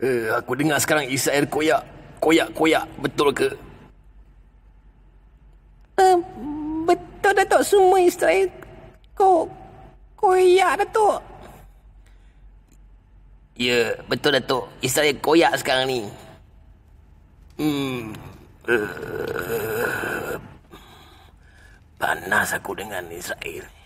Eh, aku dengar sekarang Israel koyak. Koyak-koyak. Betul ke? Uh, betul, Datuk. Semua Israel ko koyak, Datuk. Ya, yeah, betul, Datuk. Israel koyak sekarang ni. Hmm. Uh, panas aku dengan Israel